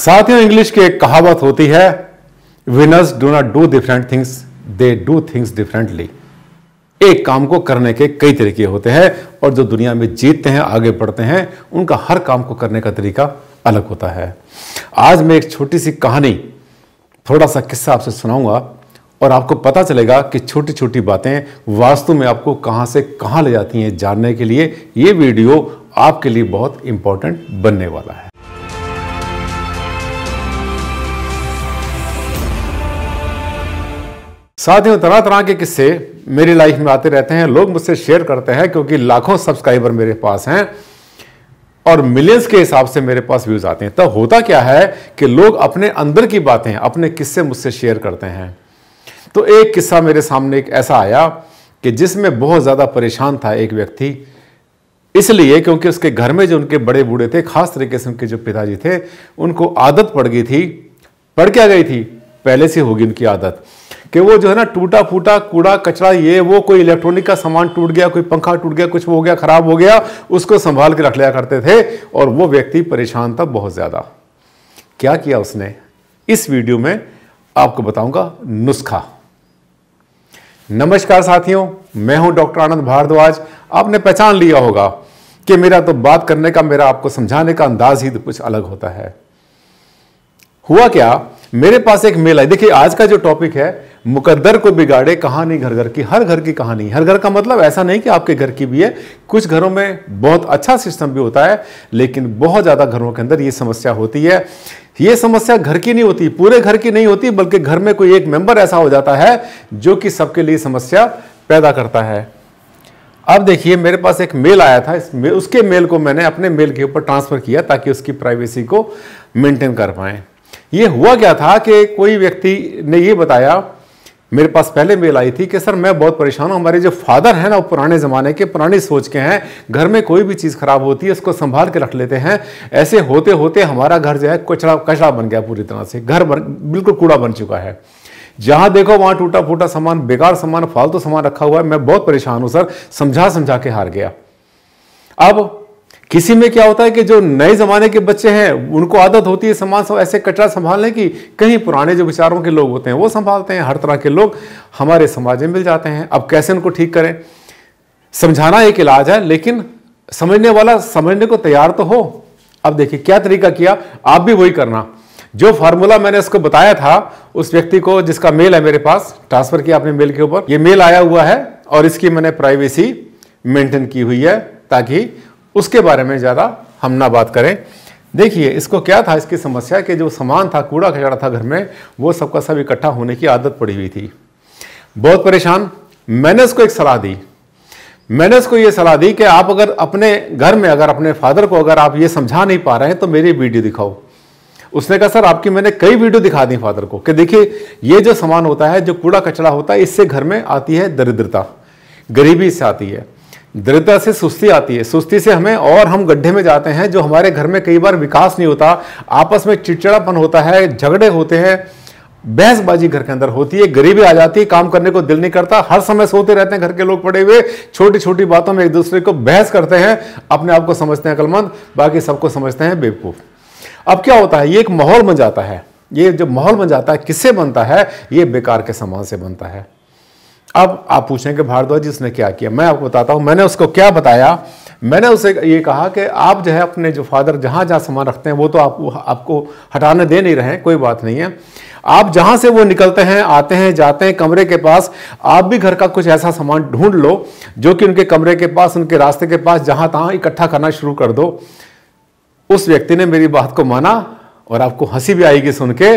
साथियों इंग्लिश की एक कहावत होती है winners do not do different things they do things differently एक काम को करने के कई तरीके होते हैं और जो दुनिया में जीतते हैं आगे बढ़ते हैं उनका हर काम को करने का तरीका अलग होता है आज मैं एक छोटी सी कहानी थोड़ा सा किस्सा आपसे सुनाऊंगा और आपको पता चलेगा कि छोटी छोटी बातें वास्तु में आपको कहां से कहां ले जाती हैं जानने के लिए ये वीडियो आपके लिए बहुत इंपॉर्टेंट बनने वाला है साथ ही तरह तरह के किस्से मेरी लाइफ में आते रहते हैं लोग मुझसे शेयर करते हैं क्योंकि लाखों सब्सक्राइबर मेरे पास हैं और मिलियंस के हिसाब से मेरे पास व्यूज आते हैं तब तो होता क्या है कि लोग अपने अंदर की बातें अपने किस्से मुझसे शेयर करते हैं तो एक किस्सा मेरे सामने एक ऐसा आया कि जिसमें बहुत ज़्यादा परेशान था एक व्यक्ति इसलिए क्योंकि उसके घर में जो उनके बड़े बूढ़े थे खास तरीके से उनके जो पिताजी थे उनको आदत पड़ गई थी पड़ क्या गई थी पहले से होगी इनकी आदत कि वो जो है ना टूटा फूटा कूड़ा कचरा ये वो कोई इलेक्ट्रॉनिक का सामान टूट गया कोई पंखा टूट गया कुछ हो गया खराब हो गया उसको संभाल के रख लिया करते थे और वो व्यक्ति परेशान था बहुत ज़्यादा क्या किया उसने इस वीडियो में आपको बताऊंगा नुस्खा नमस्कार साथियों मैं हूं डॉक्टर आनंद भारद्वाज आपने पहचान लिया होगा कि मेरा तो बात करने का मेरा आपको समझाने का अंदाज ही तो कुछ अलग होता है हुआ क्या मेरे पास एक मेल आई देखिए आज का जो टॉपिक है मुकद्दर को बिगाड़े कहानी घर घर की हर घर की कहानी हर घर का मतलब ऐसा नहीं कि आपके घर की भी है कुछ घरों में बहुत अच्छा सिस्टम भी होता है लेकिन बहुत ज़्यादा घरों के अंदर ये समस्या होती है ये समस्या घर की नहीं होती पूरे घर की नहीं होती बल्कि घर में कोई एक मेंबर ऐसा हो जाता है जो कि सबके लिए समस्या पैदा करता है अब देखिए मेरे पास एक मेल आया था इस मेल, उसके मेल को मैंने अपने मेल के ऊपर ट्रांसफ़र किया ताकि उसकी प्राइवेसी को मेंटेन कर पाएं ये हुआ क्या था कि कोई व्यक्ति ने ये बताया मेरे पास पहले मेल आई थी कि सर मैं बहुत परेशान हूँ हमारे जो फादर हैं ना वो पुराने ज़माने के पुराने सोच के हैं घर में कोई भी चीज़ ख़राब होती है उसको संभाल के रख लेते हैं ऐसे होते होते हमारा घर जो है कचरा कचरा बन गया पूरी तरह से घर बन बिल्कुल कूड़ा बन चुका है जहाँ देखो वहाँ टूटा फूटा सामान बेकार सामान फालतू सामान रखा हुआ है मैं बहुत परेशान हूँ सर समझा समझा के हार गया अब किसी में क्या होता है कि जो नए जमाने के बच्चे हैं उनको आदत होती है समाज से ऐसे कचरा संभालने की कहीं पुराने जो विचारों के लोग होते हैं वो संभालते हैं हर तरह के लोग हमारे समाज में मिल जाते हैं अब कैसे उनको ठीक करें समझाना एक इलाज है लेकिन समझने वाला समझने को तैयार तो हो अब देखिए क्या तरीका किया आप भी वही करना जो फार्मूला मैंने उसको बताया था उस व्यक्ति को जिसका मेल है मेरे पास ट्रांसफर किया अपने मेल के ऊपर ये मेल आया हुआ है और इसकी मैंने प्राइवेसी मेंटेन की हुई है ताकि उसके बारे में ज़्यादा हम ना बात करें देखिए इसको क्या था इसकी समस्या कि जो सामान था कूड़ा कचड़ा था घर में वो सबका सब इकट्ठा होने की आदत पड़ी हुई थी बहुत परेशान मैंने उसको एक सलाह दी मैंने उसको ये सलाह दी कि आप अगर अपने घर में अगर अपने फादर को अगर आप ये समझा नहीं पा रहे हैं तो मेरी वीडियो दिखाओ उसने कहा सर आपकी मैंने कई वीडियो दिखा दी फादर को कि देखिए ये जो सामान होता है जो कूड़ा कचरा होता है इससे घर में आती है दरिद्रता गरीबी इससे आती है दृढ़ता से सुस्ती आती है सुस्ती से हमें और हम गड्ढे में जाते हैं जो हमारे घर में कई बार विकास नहीं होता आपस में चिड़चिड़ापन होता है झगड़े होते हैं बहसबाजी घर के अंदर होती है गरीबी आ जाती है काम करने को दिल नहीं करता हर समय सोते रहते हैं घर के लोग पड़े हुए छोटी छोटी बातों में एक दूसरे को बहस करते हैं अपने आप को समझते हैं अकलमंद बाकी सबको समझते हैं बेवकूफ़ अब क्या होता है ये एक माहौल बन जाता है ये जो माहौल बन जाता है किससे बनता है ये बेकार के समाज से बनता है अब आप पूछेंगे भारद्वाज जी उसने क्या किया मैं आपको बताता हूँ मैंने उसको क्या बताया मैंने उसे ये कहा कि आप जो है अपने जो फादर जहाँ जहाँ सामान रखते हैं वो तो आप आपको हटाने दे नहीं रहे कोई बात नहीं है आप जहाँ से वो निकलते हैं आते हैं जाते हैं कमरे के पास आप भी घर का कुछ ऐसा सामान ढूंढ लो जो कि उनके कमरे के पास उनके रास्ते के पास जहाँ तहाँ इकट्ठा करना शुरू कर दो उस व्यक्ति ने मेरी बात को माना और आपको हंसी भी आएगी सुन के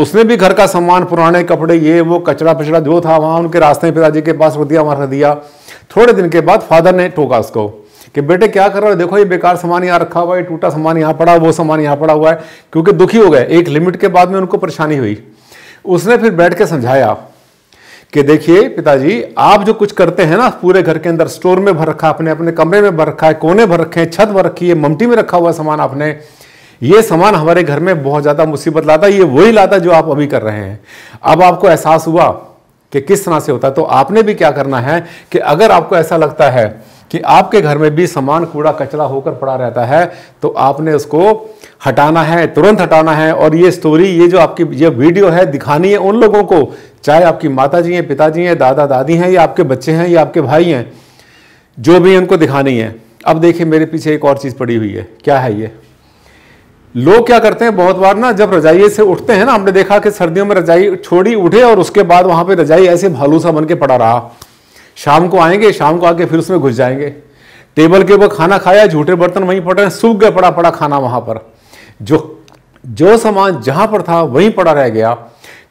उसने भी घर का सामान पुराने कपड़े ये वो कचरा पिछड़ा जो था वहाँ उनके रास्ते में पिताजी के पास वो दिया वहाँ दिया थोड़े दिन के बाद फादर ने टोका उसको कि बेटे क्या कर रहे हो देखो ये बेकार सामान यहाँ रखा हुआ है टूटा सामान यहाँ पड़ा वो सामान यहाँ पड़ा हुआ है क्योंकि दुखी हो गए एक लिमिट के बाद में उनको परेशानी हुई उसने फिर बैठ के समझाया कि देखिए पिताजी आप जो कुछ करते हैं ना पूरे घर के अंदर स्टोर में भर रखा अपने अपने कमरे में भर रखा है कोने भर रखे हैं छत भर रखी है ममटी में रखा हुआ सामान आपने ये सामान हमारे घर में बहुत ज़्यादा मुसीबत लाता है ये वही लाता जो आप अभी कर रहे हैं अब आपको एहसास हुआ कि किस तरह से होता है तो आपने भी क्या करना है कि अगर आपको ऐसा लगता है कि आपके घर में भी सामान कूड़ा कचरा होकर पड़ा रहता है तो आपने उसको हटाना है तुरंत हटाना है और ये स्टोरी ये जो आपकी ये वीडियो है दिखानी है उन लोगों को चाहे आपकी माता जी हैं पिताजी हैं दादा दादी हैं या आपके बच्चे हैं या आपके भाई हैं जो भी उनको दिखानी है अब देखिए मेरे पीछे एक और चीज़ पड़ी हुई है क्या है ये लोग क्या करते हैं बहुत बार ना जब रजाइए से उठते हैं ना हमने देखा कि सर्दियों में रजाई छोड़ी उठे और उसके बाद वहां पे रजाई ऐसे भालू सा बन के पड़ा रहा शाम को आएंगे शाम को आके फिर उसमें घुस जाएंगे टेबल के ऊपर खाना खाया झूठे बर्तन वहीं पड़े सूख गए पड़ा पड़ा खाना वहां पर जो जो सामान जहां पर था वहीं पड़ा रह गया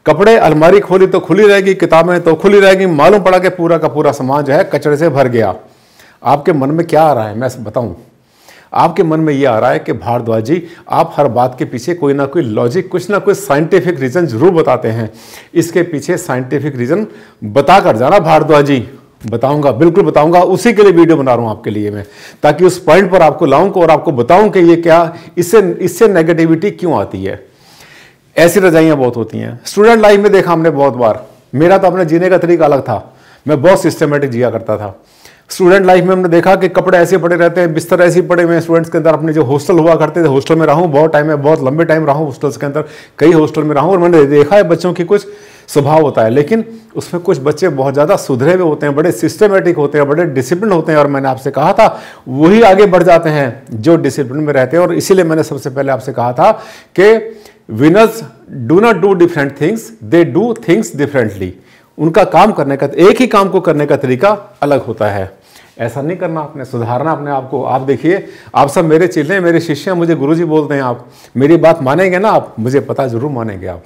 कपड़े अलमारी खोली तो खुली रहेगी किताबें तो खुली रहेगी मालूम पड़ा कि पूरा का पूरा सामान जो है कचरे से भर गया आपके मन में क्या आ रहा है मैं बताऊं आपके मन में ये आ रहा है कि भारद्वाज जी आप हर बात के पीछे कोई ना कोई लॉजिक कुछ ना कुछ साइंटिफिक रीज़न जरूर बताते हैं इसके पीछे साइंटिफिक रीज़न बता कर जाना भारद्वाज जी बताऊंगा बिल्कुल बताऊंगा उसी के लिए वीडियो बना रहा हूं आपके लिए मैं ताकि उस पॉइंट पर आपको लाऊं और आपको बताऊं कि ये क्या इससे इससे नेगेटिविटी क्यों आती है ऐसी रजाइयां बहुत होती हैं स्टूडेंट लाइफ में देखा हमने बहुत बार मेरा तो अपने जीने का तरीका अलग था मैं बहुत सिस्टमेटिक जिया करता था स्टूडेंट लाइफ में हमने देखा कि कपड़े ऐसे पड़े रहते हैं बिस्तर ऐसे पड़े हुए स्टूडेंट्स के अंदर अपने जो हॉस्टल हुआ करते थे हॉस्टल में रहा हूँ बहुत टाइम है बहुत लंबे टाइम रहा हूँ हॉस्टल्स के अंदर कई हॉस्टल में रहा हूँ और मैंने देखा है बच्चों की कुछ स्वभाव होता है लेकिन उसमें कुछ बच्चे बहुत ज़्यादा सुधरे हुए होते हैं बड़े सिस्टमेटिक होते हैं बड़े डिसिप्लिन होते हैं और मैंने आपसे कहा था वही आगे बढ़ जाते हैं जो डिसिप्लिन में रहते हैं और इसीलिए मैंने सबसे पहले आपसे कहा था कि winners do not do different things they do things differently उनका काम करने का एक ही काम को करने का तरीका अलग होता है ऐसा नहीं करना आपने सुधारना अपने आप को आप देखिए आप सब मेरे चिल्ले मेरे शिष्य मुझे गुरुजी बोलते हैं आप मेरी बात मानेंगे ना आप मुझे पता जरूर मानेंगे आप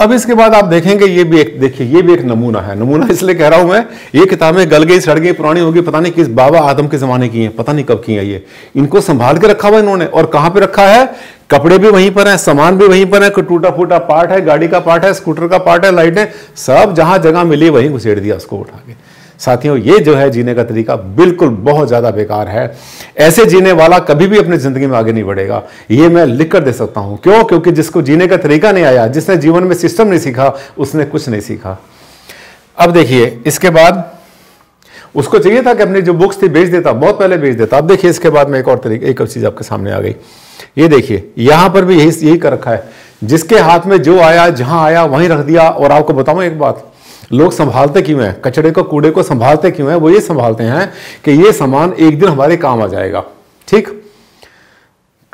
अब इसके बाद आप देखेंगे ये भी एक देखिए ये भी एक नमूना है नमूना इसलिए कह रहा हूं मैं ये किताबें गल गई सड़ गई पुरानी होगी पता नहीं किस बाबा आदम के जमाने की हैं पता नहीं कब की है ये इनको संभाल के रखा हुआ इन्होंने और कहां पे रखा है कपड़े भी वहीं पर हैं सामान भी वहीं पर है टूटा फूटा पार्ट है गाड़ी का पार्ट है स्कूटर का पार्ट है लाइटें सब जहां जगह मिली वहीं घुसेड़ दिया उसको उठा के साथियों ये जो है जीने का तरीका बिल्कुल बहुत ज़्यादा बेकार है ऐसे जीने वाला कभी भी अपनी ज़िंदगी में आगे नहीं बढ़ेगा ये मैं लिख कर दे सकता हूं क्यों क्योंकि जिसको जीने का तरीका नहीं आया जिसने जीवन में सिस्टम नहीं सीखा उसने कुछ नहीं सीखा अब देखिए इसके बाद उसको चाहिए था कि अपनी जो बुक्स थी बेच देता बहुत पहले बेच देता अब देखिए इसके बाद में एक और तरीके एक और चीज़ आपके सामने आ गई ये देखिए यहां पर भी यही यही कर रखा है जिसके हाथ में जो आया जहां आया वहीं रख दिया और आपको बताऊं एक बात लोग संभालते क्यों हैं कचड़े को कूड़े को संभालते क्यों हैं वो ये संभालते हैं कि ये सामान एक दिन हमारे काम आ जाएगा ठीक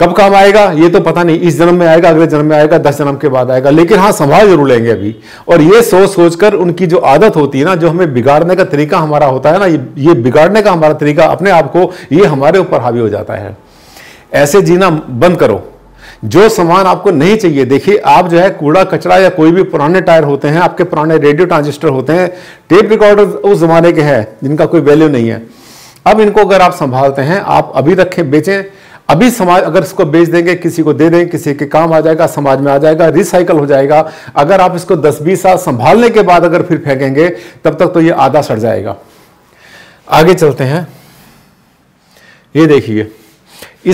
कब काम आएगा ये तो पता नहीं इस जन्म में आएगा अगले जन्म में आएगा दस जन्म के बाद आएगा लेकिन हाँ संभाल जरूर लेंगे अभी और ये सोच सोच कर उनकी जो आदत होती है ना जो हमें बिगाड़ने का तरीका हमारा होता है ना ये ये बिगाड़ने का हमारा तरीका अपने आप को ये हमारे ऊपर हावी हो जाता है ऐसे जीना बंद करो जो सामान आपको नहीं चाहिए देखिए आप जो है कूड़ा कचरा या कोई भी पुराने टायर होते हैं आपके पुराने रेडियो ट्रांजिस्टर होते हैं टेप रिकॉर्डर उस जमाने के हैं जिनका कोई वैल्यू नहीं है अब इनको अगर आप संभालते हैं आप अभी रखें बेचें अभी समाज अगर इसको बेच देंगे किसी को दे दें किसी के काम आ जाएगा समाज में आ जाएगा रिसाइकल हो जाएगा अगर आप इसको 10-20 साल संभालने के बाद अगर फिर फेंकेंगे तब तक तो ये आधा सड़ जाएगा आगे चलते हैं ये देखिए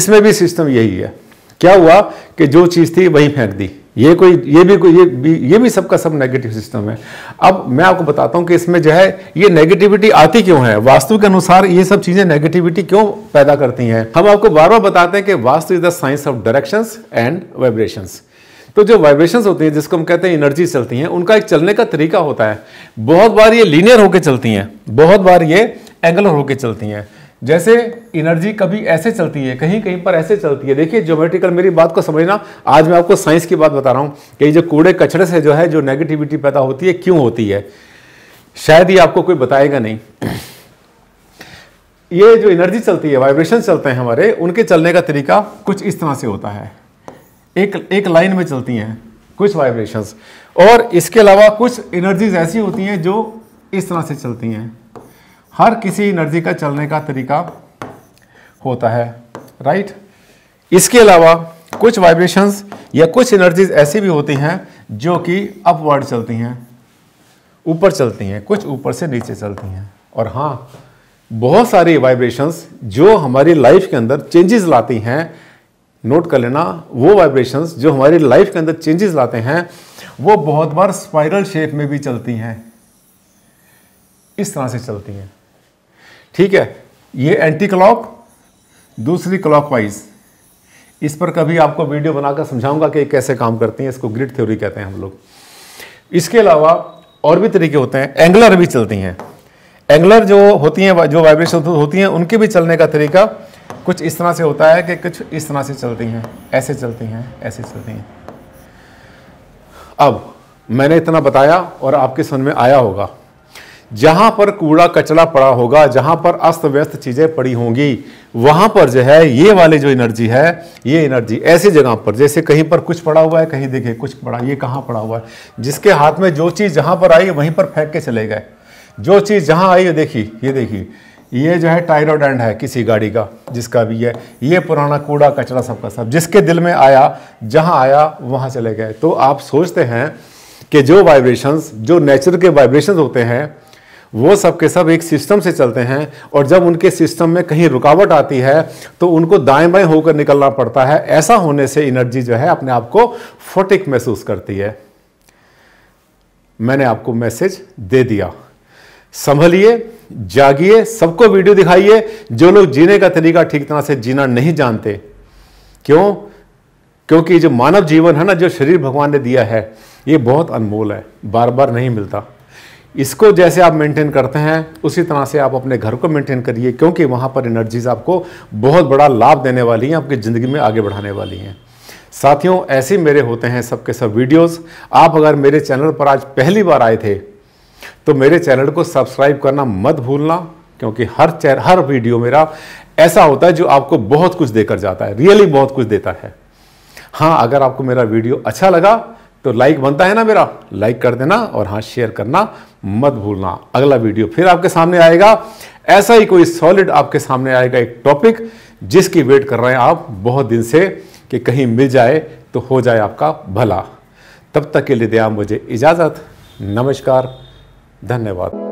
इसमें भी सिस्टम यही है क्या हुआ कि जो चीज़ थी वही फेंक दी ये कोई ये भी कोई ये भी ये भी सबका सब नेगेटिव सिस्टम है अब मैं आपको बताता हूं कि इसमें जो है ये नेगेटिविटी आती क्यों है वास्तु के अनुसार ये सब चीज़ें नेगेटिविटी क्यों पैदा करती हैं हम आपको बार बार बताते हैं कि vastu is the science of directions and vibrations तो जो वाइब्रेशंस होती हैं जिसको हम कहते हैं एनर्जी चलती हैं उनका एक चलने का तरीका होता है बहुत बार ये लीनियर होकर चलती हैं बहुत बार ये एंगुलर होकर चलती हैं जैसे एनर्जी कभी ऐसे चलती है कहीं कहीं पर ऐसे चलती है देखिए ज्योमेट्रिकल मेरी बात को समझना आज मैं आपको साइंस की बात बता रहा हूँ कि जो कूड़े कचरे से जो है जो नेगेटिविटी पैदा होती है क्यों होती है शायद ये आपको कोई बताएगा नहीं ये जो एनर्जी चलती है वाइब्रेशन चलते हैं हमारे उनके चलने का तरीका कुछ इस तरह से होता है एक एक लाइन में चलती हैं कुछ वाइब्रेशंस और इसके अलावा कुछ एनर्जीज ऐसी होती हैं जो इस तरह से चलती हैं हर किसी एनर्जी का चलने का तरीका होता है राइट इसके अलावा कुछ वाइब्रेशंस या कुछ एनर्जीज ऐसी भी होती हैं जो कि अपवर्ड चलती हैं ऊपर चलती हैं कुछ ऊपर से नीचे चलती हैं और हाँ बहुत सारी वाइब्रेशंस जो हमारी लाइफ के अंदर चेंजेस लाती हैं नोट कर लेना वो वाइब्रेशंस जो हमारी लाइफ के अंदर चेंजेस लाते हैं वो बहुत बार स्पाइरल शेप में भी चलती हैं इस तरह से चलती हैं ठीक है ये एंटी क्लॉक दूसरी क्लॉकवाइज इस पर कभी आपको वीडियो बनाकर समझाऊंगा कि कैसे काम करती हैं इसको ग्रिड थ्योरी कहते हैं हम लोग इसके अलावा और भी तरीके होते हैं एंगलर भी चलती हैं एंगलर जो होती हैं जो वाइब्रेशन होती हैं उनके भी चलने का तरीका कुछ इस तरह से होता है कि कुछ इस तरह से चलती हैं ऐसे चलती हैं ऐसे चलती हैं अब मैंने इतना बताया और आपके समझ में आया होगा जहाँ पर कूड़ा कचरा पड़ा होगा जहाँ पर अस्त व्यस्त चीज़ें पड़ी होंगी वहाँ पर जो है ये वाले जो एनर्जी है ये एनर्जी ऐसी जगह पर जैसे कहीं पर कुछ पड़ा हुआ है कहीं देखे कुछ पड़ा ये कहाँ पड़ा हुआ है जिसके हाथ में जो चीज़ जहाँ पर आई वहीं पर फेंक के चले गए जो चीज़ जहाँ आई ये ये देखिए ये जो है टायर डंड है किसी गाड़ी का जिसका भी है ये पुराना कूड़ा कचरा सबका सब जिसके दिल में आया जहाँ आया वहाँ चले गए तो आप सोचते हैं कि जो वाइब्रेशंस जो नेचर के वाइब्रेशंस होते हैं वो सब के सब एक सिस्टम से चलते हैं और जब उनके सिस्टम में कहीं रुकावट आती है तो उनको दाएं बाएं होकर निकलना पड़ता है ऐसा होने से एनर्जी जो है अपने आप को फोटिक महसूस करती है मैंने आपको मैसेज दे दिया संभलिए जागिए सबको वीडियो दिखाइए जो लोग जीने का तरीका ठीक तरह से जीना नहीं जानते क्यों क्योंकि जो मानव जीवन है ना जो शरीर भगवान ने दिया है ये बहुत अनमोल है बार बार नहीं मिलता इसको जैसे आप मेंटेन करते हैं उसी तरह से आप अपने घर को मेंटेन करिए क्योंकि वहाँ पर एनर्जीज आपको बहुत बड़ा लाभ देने वाली हैं आपकी ज़िंदगी में आगे बढ़ाने वाली हैं साथियों ऐसे मेरे होते हैं सबके सब वीडियोस आप अगर मेरे चैनल पर आज पहली बार आए थे तो मेरे चैनल को सब्सक्राइब करना मत भूलना क्योंकि हर चैन हर वीडियो मेरा ऐसा होता है जो आपको बहुत कुछ देकर जाता है रियली बहुत कुछ देता है हाँ अगर आपको मेरा वीडियो अच्छा लगा तो लाइक बनता है ना मेरा लाइक कर देना और हाँ शेयर करना मत भूलना अगला वीडियो फिर आपके सामने आएगा ऐसा ही कोई सॉलिड आपके सामने आएगा एक टॉपिक जिसकी वेट कर रहे हैं आप बहुत दिन से कि कहीं मिल जाए तो हो जाए आपका भला तब तक के लिए दिया मुझे इजाज़त नमस्कार धन्यवाद